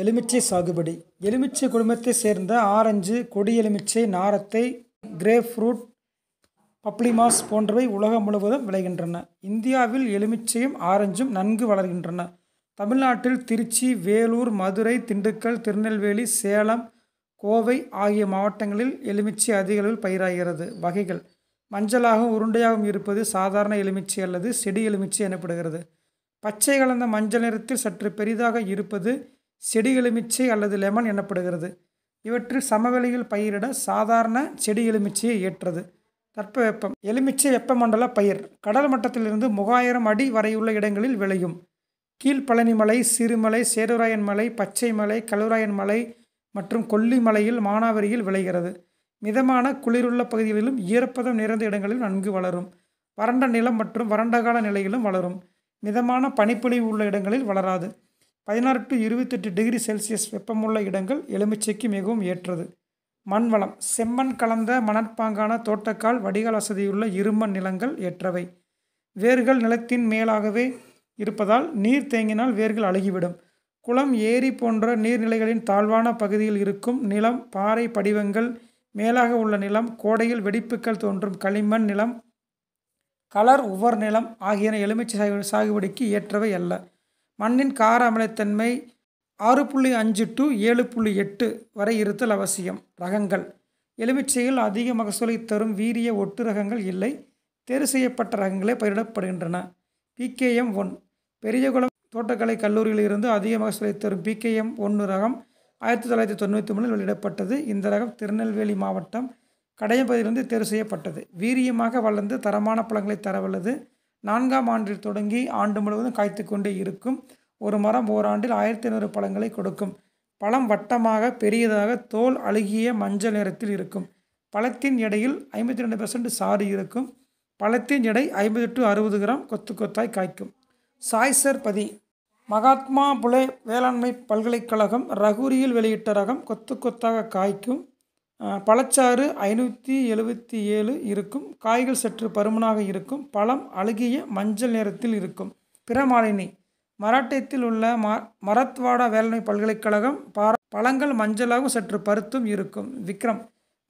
எலுமிச்சை சாகுபடி எலுமிச்சை குடும்பத்தை சேர்ந்த ஆரஞ்சு கொடி எலுமிச்சை நாரத்தை கிரேப் ஃப்ரூட் பப்ளிமாஸ் போன்றவை உலகம் முழுவதும் விளைகின்றன இந்தியாவில் எலுமிச்சையும் ஆரஞ்சும் நன்கு வளர்கின்றன தமிழ்நாட்டில் திருச்சி வேலூர் மதுரை திண்டுக்கல் திருநெல்வேலி சேலம் கோவை ஆகிய மாவட்டங்களில் எலுமிச்சை அதிக அளவில் பயிராகிறது வகைகள் மஞ்சளாகவும் உருண்டையாகவும் இருப்பது சாதாரண எலுமிச்சை அல்லது செடி எலுமிச்சை எனப்படுகிறது பச்சை கலந்த மஞ்சள் நிறத்தில் சற்று பெரிதாக இருப்பது செடி எலுமிச்சை அல்லது லெமன் எனப்படுகிறது இவற்றில் சமவெளியில் பயிரிட சாதாரண செடி எலுமிச்சையை ஏற்றது தட்பவெப்பம் எலுமிச்சை வெப்பமண்டல பயிர் கடல் மட்டத்திலிருந்து மூவாயிரம் அடி வரையுள்ள இடங்களில் விளையும் கீழ்ப்பழனி மலை சிறுமலை சேருராயன் மலை பச்சை மலை கல்வராயன் மலை மற்றும் கொல்லிமலையில் மானாவரியில் விளைகிறது மிதமான குளிருள்ள பகுதிகளிலும் ஈரப்பதம் நிறைந்த இடங்களில் நன்கு வளரும் வறண்ட நிலம் மற்றும் வறண்டகால நிலையிலும் வளரும் மிதமான பனிப்பொழிவு உள்ள இடங்களில் வளராது பதினாறு டு இருபத்தெட்டு டிகிரி செல்சியஸ் வெப்பமுள்ள இடங்கள் எலுமிச்சைக்கு மிகவும் ஏற்றது மண் வளம் செம்மண் கலந்த மணற்பாங்கான தோட்டக்கால் வடிகால் வசதியுள்ள இருமண் நிலங்கள் ஏற்றவை வேர்கள் நிலத்தின் மேலாகவே இருப்பதால் நீர் தேங்கினால் வேர்கள் அழுகிவிடும் குளம் ஏரி போன்ற நீர்நிலைகளின் தாழ்வான பகுதியில் இருக்கும் நிலம் பாறை படிவங்கள் மேலாக உள்ள நிலம் கோடையில் வெடிப்புக்கள் தோன்றும் களிமண் நிலம் கலர் உவர் நிலம் ஆகியன எலுமிச்சை சாகுபடிக்கு ஏற்றவை அல்ல மண்ணின் கார அமிலத்தன்மை ஆறு புள்ளி அஞ்சு டு ஏழு புள்ளி எட்டு வரை இருத்தல் அவசியம் ரகங்கள் எலுமிச்சையில் அதிக மகசூலை தரும் வீரிய ஒட்டு ரகங்கள் இல்லை தேர்வு செய்யப்பட்ட ரகங்களே பயிரிடப்படுகின்றன பிகேஎம் ஒன் பெரியகுளம் தோட்டக்கலை கல்லூரியிலிருந்து அதிக மகசூலை தரும் பிகேஎம் ஒன்று ரகம் ஆயிரத்தி தொள்ளாயிரத்தி தொண்ணூற்றி மூணில் வெளியிடப்பட்டது இந்த ரகம் திருநெல்வேலி மாவட்டம் கடையம்பதியிலிருந்து தேர்வு செய்யப்பட்டது வீரியமாக வளர்ந்து தரமான பழங்களை தரவல்லது நான்காம் ஆண்டில் தொடங்கி ஆண்டு முழுவதும் காய்த்து கொண்டே இருக்கும் ஒரு மரம் ஓராண்டில் ஆயிரத்தி ஐநூறு பழங்களை கொடுக்கும் பழம் வட்டமாக பெரியதாக தோல் அழுகிய மஞ்சள் நிறத்தில் இருக்கும் பழத்தின் எடையில் ஐம்பத்தி ரெண்டு பெர்சன்ட் சாறு இருக்கும் பழத்தின் எடை ஐம்பது டு அறுபது கிராம் கொத்து கொத்தாய் காய்க்கும் சாய்சர் பதி மகாத்மா புலே வேளாண்மை பல்கலைக்கழகம் ரகுரியில் வெளியிட்ட ரகம் கொத்து கொத்தாக காய்க்கும் பழச்சாறு ஐநூற்றி எழுபத்தி ஏழு இருக்கும் காய்கள் சற்று பருமனாக இருக்கும் பழம் அழுகிய மஞ்சள் நிறத்தில் இருக்கும் பிரமாலினி மராட்டியத்தில் உள்ள ம மரத்வாடா வேளாண்மை பல்கலைக்கழகம் பார பழங்கள் மஞ்சளாகவும் சற்று பருத்தும் இருக்கும் விக்ரம்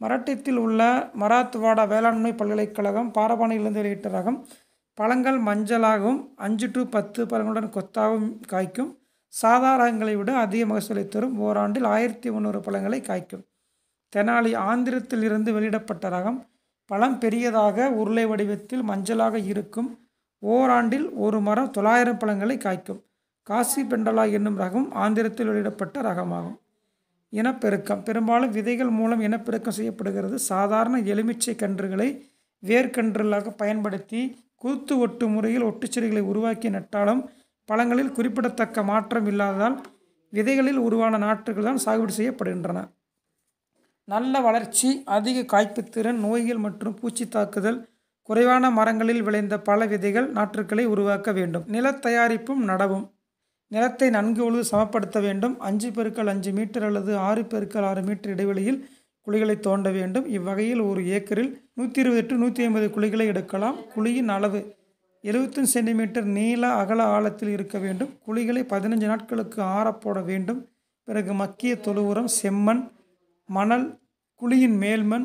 மராட்டியத்தில் உள்ள மராத்வாடா வேளாண்மை பல்கலைக்கழகம் பாரபானையிலிருந்து வெளியிட்ட ரகம் பழங்கள் மஞ்சளாகவும் அஞ்சு டு பத்து பழங்களுடன் கொத்தாகவும் காய்க்கும் சாதா ரகங்களை விட அதிக மகசூலை தரும் ஓராண்டில் ஆயிரத்தி முந்நூறு பழங்களை காய்க்கும் தெனாலி ஆந்திரத்திலிருந்து வெளியிடப்பட்ட ரகம் பழம் பெரியதாக உருளை வடிவத்தில் மஞ்சளாக இருக்கும் ஓராண்டில் ஒரு மரம் தொள்ளாயிரம் பழங்களை காய்க்கும் காசி பெண்டலா என்னும் ரகம் ஆந்திரத்தில் வெளியிடப்பட்ட ரகமாகும் இனப்பெருக்கம் பெரும்பாலும் விதைகள் மூலம் இனப்பெருக்கம் செய்யப்படுகிறது சாதாரண எலுமிச்சை கன்றுகளை வேர்க்கன்றுகளாக பயன்படுத்தி கூத்து ஒட்டு முறையில் ஒட்டுச்செடிகளை உருவாக்கி நட்டாலும் பழங்களில் குறிப்பிடத்தக்க மாற்றம் இல்லாததால் விதைகளில் உருவான நாற்றுகள் தான் சாகுபடி செய்யப்படுகின்றன நல்ல வளர்ச்சி அதிக காய்ப்புத்திறன் நோய்கள் மற்றும் பூச்சி தாக்குதல் குறைவான மரங்களில் விளைந்த பல விதைகள் நாற்றுக்களை உருவாக்க வேண்டும் தயாரிப்பும் நடவும் நிலத்தை நன்கு உழுது சமப்படுத்த வேண்டும் அஞ்சு பெருக்கள் அஞ்சு மீட்டர் அல்லது ஆறு பெருக்கள் ஆறு மீட்டர் இடைவெளியில் குழிகளை தோண்ட வேண்டும் இவ்வகையில் ஒரு ஏக்கரில் நூற்றி இருபது டு நூற்றி ஐம்பது குழிகளை எடுக்கலாம் குழியின் அளவு எழுபத்தஞ்சு சென்டிமீட்டர் நீள அகல ஆழத்தில் இருக்க வேண்டும் குழிகளை பதினஞ்சு நாட்களுக்கு ஆற போட வேண்டும் பிறகு மக்கிய தொழு உரம் செம்மண் மணல் குழியின் மேல்மண்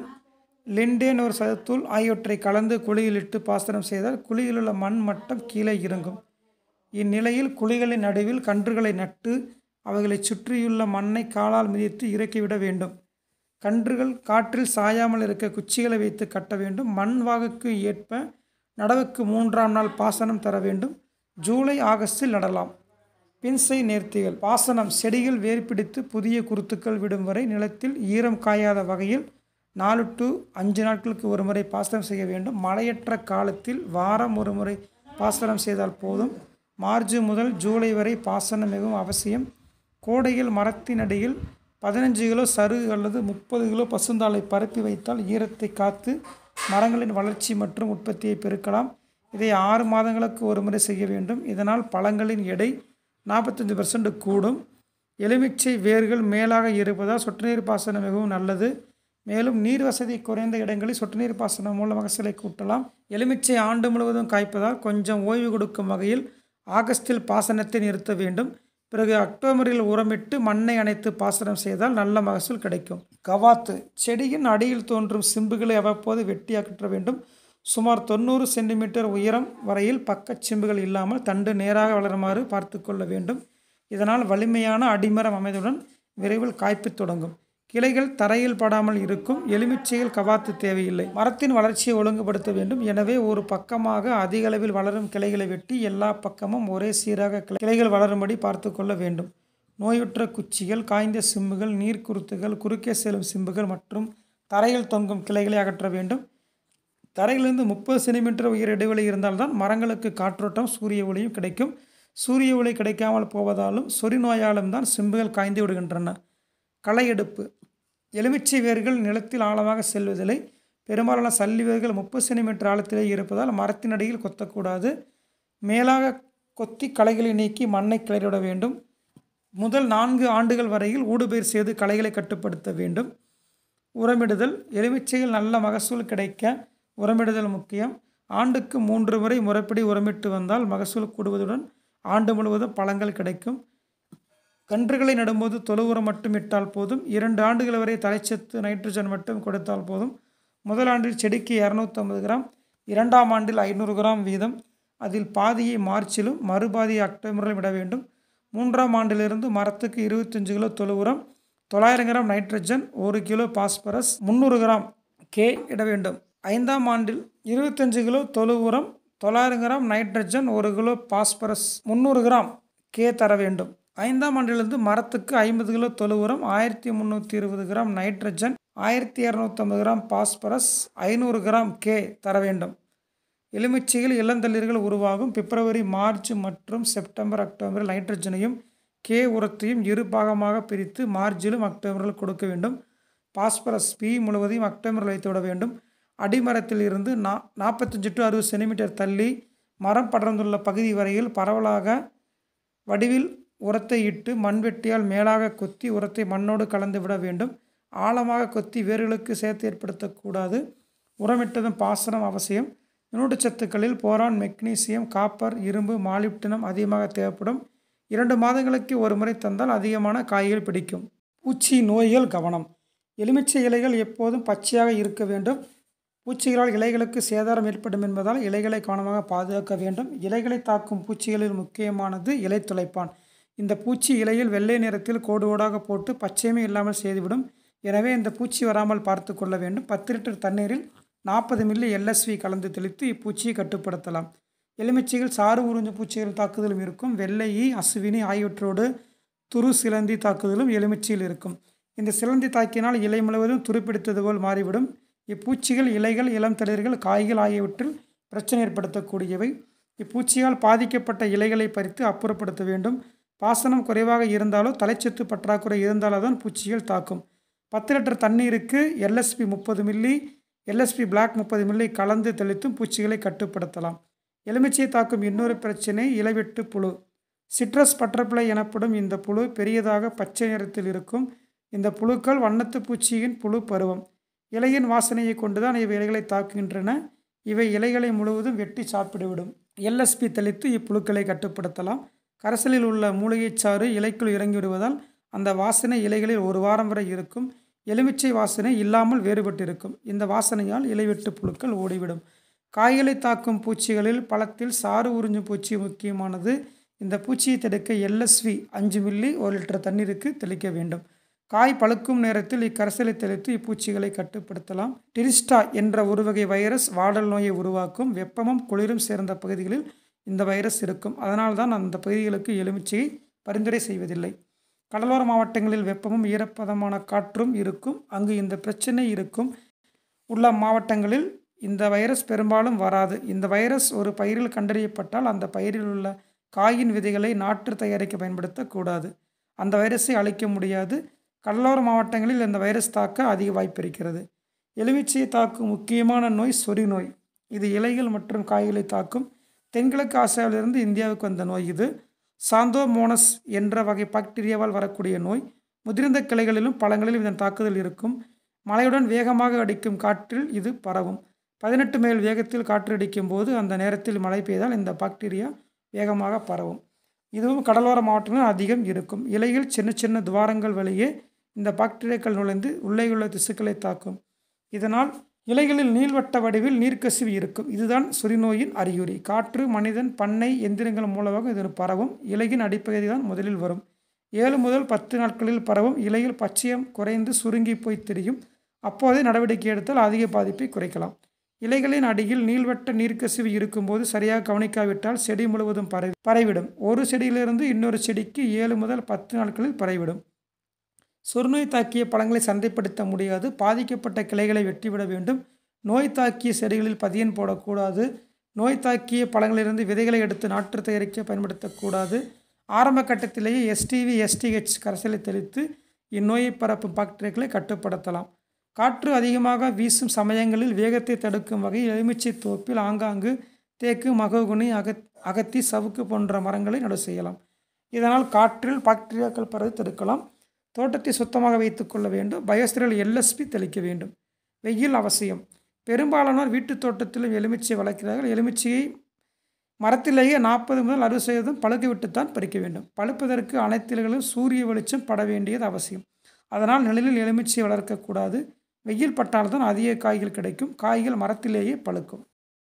லிண்டேன் ஒரு சதத்தூள் ஆகியவற்றை கலந்து குழியிலிட்டு பாசனம் செய்தால் குழியிலுள்ள மண் மட்டம் கீழே இறங்கும் இந்நிலையில் குழிகளின் நடுவில் கன்றுகளை நட்டு அவைகளை சுற்றியுள்ள மண்ணை காலால் மிதித்து இறக்கிவிட வேண்டும் கன்றுகள் காற்றில் சாயாமல் இருக்க குச்சிகளை வைத்து கட்ட வேண்டும் மண் வாகுக்கு ஏற்ப நடவுக்கு மூன்றாம் நாள் பாசனம் தர வேண்டும் ஜூலை ஆகஸ்டில் நடலாம் பின்சை நேர்த்திகள் பாசனம் செடிகள் வேறுபிடித்து புதிய குருத்துக்கள் விடும் வரை நிலத்தில் ஈரம் காயாத வகையில் நாலு டு அஞ்சு நாட்களுக்கு ஒரு முறை பாசனம் செய்ய வேண்டும் மழையற்ற காலத்தில் வாரம் ஒரு முறை பாசனம் செய்தால் போதும் மார்ச் முதல் ஜூலை வரை பாசனம் மிகவும் அவசியம் கோடையில் மரத்தின் அடியில் பதினஞ்சு கிலோ சரு அல்லது முப்பது கிலோ பசுந்தாளை பரப்பி வைத்தால் ஈரத்தை காத்து மரங்களின் வளர்ச்சி மற்றும் உற்பத்தியை பெருக்கலாம் இதை ஆறு மாதங்களுக்கு ஒரு முறை செய்ய வேண்டும் இதனால் பழங்களின் எடை நாற்பத்தஞ்சு பர்சன்ட் கூடும் எலுமிச்சை வேர்கள் மேலாக இருப்பதால் சொட்டு நீர் பாசனம் மிகவும் நல்லது மேலும் நீர் வசதி குறைந்த இடங்களில் சொட்டு நீர் பாசனம் மூலமாக சிலை கூட்டலாம் எலுமிச்சை ஆண்டு முழுவதும் காய்ப்பதால் கொஞ்சம் ஓய்வு கொடுக்கும் வகையில் ஆகஸ்டில் பாசனத்தை நிறுத்த வேண்டும் பிறகு அக்டோபரில் உரமிட்டு மண்ணை அணைத்து பாசனம் செய்தால் நல்ல மகசூல் கிடைக்கும் கவாத்து செடியின் அடியில் தோன்றும் சிம்புகளை அவ்வப்போது வெட்டி அகற்ற வேண்டும் சுமார் தொண்ணூறு சென்டிமீட்டர் உயரம் வரையில் பக்கச் செம்புகள் இல்லாமல் தண்டு நேராக வளருமாறு பார்த்து கொள்ள வேண்டும் இதனால் வலிமையான அடிமரம் அமைந்துடன் விரைவில் காய்ப்பு தொடங்கும் கிளைகள் தரையில் படாமல் இருக்கும் எலுமிச்சையில் கவாத்து தேவையில்லை மரத்தின் வளர்ச்சியை ஒழுங்குபடுத்த வேண்டும் எனவே ஒரு பக்கமாக அதிக அளவில் வளரும் கிளைகளை வெட்டி எல்லா பக்கமும் ஒரே சீராக கிளைகள் வளரும்படி பார்த்து கொள்ள வேண்டும் நோயுற்ற குச்சிகள் காய்ந்த சிம்புகள் நீர்க்குருத்துகள் குறுக்கே செல்லும் சிம்புகள் மற்றும் தரையில் தொங்கும் கிளைகளை அகற்ற வேண்டும் தரையிலிருந்து முப்பது சென்டிமீட்டர் உயர் இடைவெளி இருந்தால்தான் மரங்களுக்கு காற்றோட்டம் சூரிய ஒளியும் கிடைக்கும் சூரிய ஒளி கிடைக்காமல் போவதாலும் சொறி நோயாலும் தான் சிம்புகள் காய்ந்து விடுகின்றன களை எடுப்பு எலுமிச்சை வேர்கள் நிலத்தில் ஆழமாக செல்வதில்லை பெரும்பாலான சல்லி வேர்கள் முப்பது சென்டிமீட்டர் ஆழத்திலே இருப்பதால் மரத்தின் அடியில் கொத்தக்கூடாது மேலாக கொத்தி களைகளை நீக்கி மண்ணை கிளறிவிட வேண்டும் முதல் நான்கு ஆண்டுகள் வரையில் ஊடுபயிர் செய்து களைகளை கட்டுப்படுத்த வேண்டும் உரமிடுதல் எலுமிச்சையில் நல்ல மகசூல் கிடைக்க உரமிடுதல் முக்கியம் ஆண்டுக்கு மூன்று முறை முறைப்படி உரமிட்டு வந்தால் மகசூல் கூடுவதுடன் ஆண்டு முழுவதும் பழங்கள் கிடைக்கும் கன்றுகளை நடும்போது தொழு உரம் மட்டும் இட்டால் போதும் இரண்டு ஆண்டுகள் வரை தலைச்சத்து நைட்ரஜன் மட்டும் கொடுத்தால் போதும் முதல் ஆண்டில் செடிக்கு இரநூத்தம்பது கிராம் இரண்டாம் ஆண்டில் ஐநூறு கிராம் வீதம் அதில் பாதியை மார்ச்சிலும் மறுபாதியை அக்டோபரிலும் இட வேண்டும் மூன்றாம் ஆண்டிலிருந்து மரத்துக்கு இருபத்தஞ்சு கிலோ தொழு உரம் தொள்ளாயிரம் கிராம் நைட்ரஜன் ஒரு கிலோ பாஸ்பரஸ் முந்நூறு கிராம் கே இட வேண்டும் ஐந்தாம் ஆண்டில் இருபத்தஞ்சு கிலோ தொழு உரம் தொள்ளாயிரம் கிராம் நைட்ரஜன் ஒரு கிலோ பாஸ்பரஸ் முந்நூறு கிராம் கே தர வேண்டும் ஐந்தாம் ஆண்டிலிருந்து மரத்துக்கு ஐம்பது கிலோ தொழு உரம் ஆயிரத்தி முந்நூற்றி இருபது கிராம் நைட்ரஜன் ஆயிரத்தி இரநூத்தம்பது கிராம் பாஸ்பரஸ் ஐநூறு கிராம் கே தர வேண்டும் எலுமிச்சையில் இளந்தளிர்கள் உருவாகும் பிப்ரவரி மார்ச் மற்றும் செப்டம்பர் அக்டோபரில் நைட்ரஜனையும் கே உரத்தையும் இரு பாகமாக பிரித்து மார்ச்சிலும் அக்டோபரில் கொடுக்க வேண்டும் பாஸ்பரஸ் பி முழுவதையும் அக்டோபரில் வைத்துவிட வேண்டும் அடிமரத்தில் இருந்து நா நாற்பத்தஞ்சு டு அறுபது சென்டிமீட்டர் தள்ளி மரம் படர்ந்துள்ள பகுதி வரையில் பரவலாக வடிவில் உரத்தை இட்டு மண்வெட்டியால் மேலாக கொத்தி உரத்தை மண்ணோடு கலந்து விட வேண்டும் ஆழமாக கொத்தி வேர்களுக்கு சேர்த்து ஏற்படுத்தக்கூடாது உரமிட்டதும் பாசனம் அவசியம் நூட்டுச்சத்துக்களில் போரான் மெக்னீசியம் காப்பர் இரும்பு மாலிப்டினம் அதிகமாக தேவைப்படும் இரண்டு மாதங்களுக்கு ஒரு முறை தந்தால் அதிகமான காய்கள் பிடிக்கும் பூச்சி நோய்கள் கவனம் எலுமிச்சை இலைகள் எப்போதும் பச்சையாக இருக்க வேண்டும் பூச்சிகளால் இலைகளுக்கு சேதாரம் ஏற்படும் என்பதால் இலைகளை கவனமாக பாதுகாக்க வேண்டும் இலைகளை தாக்கும் பூச்சிகளில் முக்கியமானது இலை துளைப்பான் இந்த பூச்சி இலையில் வெள்ளை நிறத்தில் கோடு ஓடாக போட்டு பச்சையுமே இல்லாமல் செய்துவிடும் எனவே இந்த பூச்சி வராமல் பார்த்து கொள்ள வேண்டும் பத்து லிட்டர் தண்ணீரில் நாற்பது மில்லி எல்எஸ்வி கலந்து தெளித்து இப்பூச்சியை கட்டுப்படுத்தலாம் எலுமிச்சிகள் சாறு உறிஞ்சு பூச்சிகள் தாக்குதலும் இருக்கும் வெள்ளை அசுவினி ஆகியவற்றோடு துரு சிலந்தி தாக்குதலும் எலுமிச்சியில் இருக்கும் இந்த சிலந்தி தாக்கினால் இலை முழுவதும் துருப்பிடித்தது போல் மாறிவிடும் இப்பூச்சிகள் இலைகள் இளம் தளிர்கள் காய்கள் ஆகியவற்றில் பிரச்சனை ஏற்படுத்தக்கூடியவை இப்பூச்சியால் பாதிக்கப்பட்ட இலைகளை பறித்து அப்புறப்படுத்த வேண்டும் பாசனம் குறைவாக இருந்தாலோ தலைச்சத்து பற்றாக்குறை இருந்தாலோ தான் பூச்சிகள் தாக்கும் பத்து லிட்டர் தண்ணீருக்கு எல்எஸ்பி முப்பது மில்லி எல்எஸ்பி பிளாக் முப்பது மில்லி கலந்து தெளித்தும் பூச்சிகளை கட்டுப்படுத்தலாம் எலுமிச்சையை தாக்கும் இன்னொரு பிரச்சனை இலைவெட்டு புழு சிட்ரஸ் பட்டர்ஃப்ளை எனப்படும் இந்த புழு பெரியதாக பச்சை நிறத்தில் இருக்கும் இந்த புழுக்கள் வண்ணத்து பூச்சியின் புழு பருவம் இலையின் வாசனையை கொண்டுதான் இவை இலைகளை தாக்குகின்றன இவை இலைகளை முழுவதும் வெட்டி சாப்பிட்டுவிடும் எல்எஸ்பி தெளித்து இப்புழுக்களை கட்டுப்படுத்தலாம் கரைசலில் உள்ள மூலிகை சாறு இலைக்குள் இறங்கி விடுவதால் அந்த வாசனை இலைகளில் ஒரு வாரம் வரை இருக்கும் எலுமிச்சை வாசனை இல்லாமல் வேறுபட்டிருக்கும் இந்த வாசனையால் இலைவெட்டு புழுக்கள் ஓடிவிடும் காய்களை தாக்கும் பூச்சிகளில் பழத்தில் சாறு உறிஞ்சும் பூச்சி முக்கியமானது இந்த பூச்சியை தடுக்க எல்எஸ்வி அஞ்சு மில்லி ஒரு லிட்டர் தண்ணீருக்கு தெளிக்க வேண்டும் காய் பழுக்கும் நேரத்தில் இக்கரைசலை தெளித்து இப்பூச்சிகளை கட்டுப்படுத்தலாம் டிரிஸ்டா என்ற ஒரு வகை வைரஸ் வாடல் நோயை உருவாக்கும் வெப்பமும் குளிரும் சேர்ந்த பகுதிகளில் இந்த வைரஸ் இருக்கும் அதனால்தான் அந்த பகுதிகளுக்கு எலுமிச்சையை பரிந்துரை செய்வதில்லை கடலோர மாவட்டங்களில் வெப்பமும் ஈரப்பதமான காற்றும் இருக்கும் அங்கு இந்த பிரச்சனை இருக்கும் உள்ள மாவட்டங்களில் இந்த வைரஸ் பெரும்பாலும் வராது இந்த வைரஸ் ஒரு பயிரில் கண்டறியப்பட்டால் அந்த பயிரில் உள்ள காயின் விதைகளை நாற்று தயாரிக்க பயன்படுத்தக்கூடாது அந்த வைரஸை அழிக்க முடியாது கடலோர மாவட்டங்களில் இந்த வைரஸ் தாக்க அதிக வாய்ப்பு இருக்கிறது எலுமிச்சையை தாக்கும் முக்கியமான நோய் சொறி நோய் இது இலைகள் மற்றும் காய்களை தாக்கும் தென்கிழக்கு ஆசியாவிலிருந்து இந்தியாவுக்கு வந்த நோய் இது சாந்தோமோனஸ் என்ற வகை பாக்டீரியாவால் வரக்கூடிய நோய் முதிர்ந்த கிளைகளிலும் பழங்களிலும் இதன் தாக்குதல் இருக்கும் மழையுடன் வேகமாக அடிக்கும் காற்றில் இது பரவும் பதினெட்டு மைல் வேகத்தில் காற்று அடிக்கும் போது அந்த நேரத்தில் மழை பெய்தால் இந்த பாக்டீரியா வேகமாக பரவும் இதுவும் கடலோர மாவட்டங்களில் அதிகம் இருக்கும் இலையில் சின்ன சின்ன துவாரங்கள் வழியே இந்த பாக்டீரியாக்கள் நுழைந்து உள்ளேயுள்ள திசுக்களை தாக்கும் இதனால் இலைகளில் நீள்வட்ட வடிவில் நீர்க்கசிவு இருக்கும் இதுதான் சுரிநோயின் அறிகுறி காற்று மனிதன் பண்ணை எந்திரங்கள் மூலமாக இது பரவும் இலையின் அடிப்பகுதி தான் முதலில் வரும் ஏழு முதல் பத்து நாட்களில் பரவும் இலையில் பச்சையம் குறைந்து சுருங்கி போய் தெரியும் அப்போதே நடவடிக்கை எடுத்தால் அதிக பாதிப்பை குறைக்கலாம் இலைகளின் அடியில் நீள்வட்ட நீர்க்கசிவு இருக்கும்போது சரியாக கவனிக்காவிட்டால் செடி முழுவதும் பரவி பரவிடும் ஒரு செடியிலிருந்து இன்னொரு செடிக்கு ஏழு முதல் பத்து நாட்களில் பரவிடும் சொறுநோய் தாக்கிய பழங்களை சந்தைப்படுத்த முடியாது பாதிக்கப்பட்ட கிளைகளை வெட்டிவிட வேண்டும் நோய் தாக்கிய செடிகளில் பதியன் போடக்கூடாது நோய் தாக்கிய பழங்களிலிருந்து விதைகளை எடுத்து நாற்று தயாரிக்க பயன்படுத்தக்கூடாது ஆரம்ப கட்டத்திலேயே எஸ்டிவி எஸ்டிஹெச் கரைசலை தெளித்து இந்நோயை பரப்பும் பாக்டீரியாக்களை கட்டுப்படுத்தலாம் காற்று அதிகமாக வீசும் சமயங்களில் வேகத்தை தடுக்கும் வகையில் எலுமிச்சை தோப்பில் ஆங்காங்கு தேக்கு மககுனி அகத் அகத்தி சவுக்கு போன்ற மரங்களை நடு செய்யலாம் இதனால் காற்றில் பாக்டீரியாக்கள் பரவி தடுக்கலாம் தோட்டத்தை சுத்தமாக வைத்துக்கொள்ள வேண்டும் பயோஸ்திரல் எல்எஸ்பி தெளிக்க வேண்டும் வெயில் அவசியம் பெரும்பாலானோர் வீட்டுத் தோட்டத்திலும் எலுமிச்சை வளர்க்கிறார்கள் எலுமிச்சையை மரத்திலேயே நாற்பது முதல் அறுபது சதவீதம் பழுக்கு விட்டுத்தான் பறிக்க வேண்டும் பழுப்பதற்கு அனைத்திலும் சூரிய வெளிச்சம் பட வேண்டியது அவசியம் அதனால் நிழலில் எலுமிச்சை வளர்க்கக்கூடாது வெயில் பட்டால்தான் அதிக காய்கள் கிடைக்கும் காய்கள் மரத்திலேயே பழுக்கும்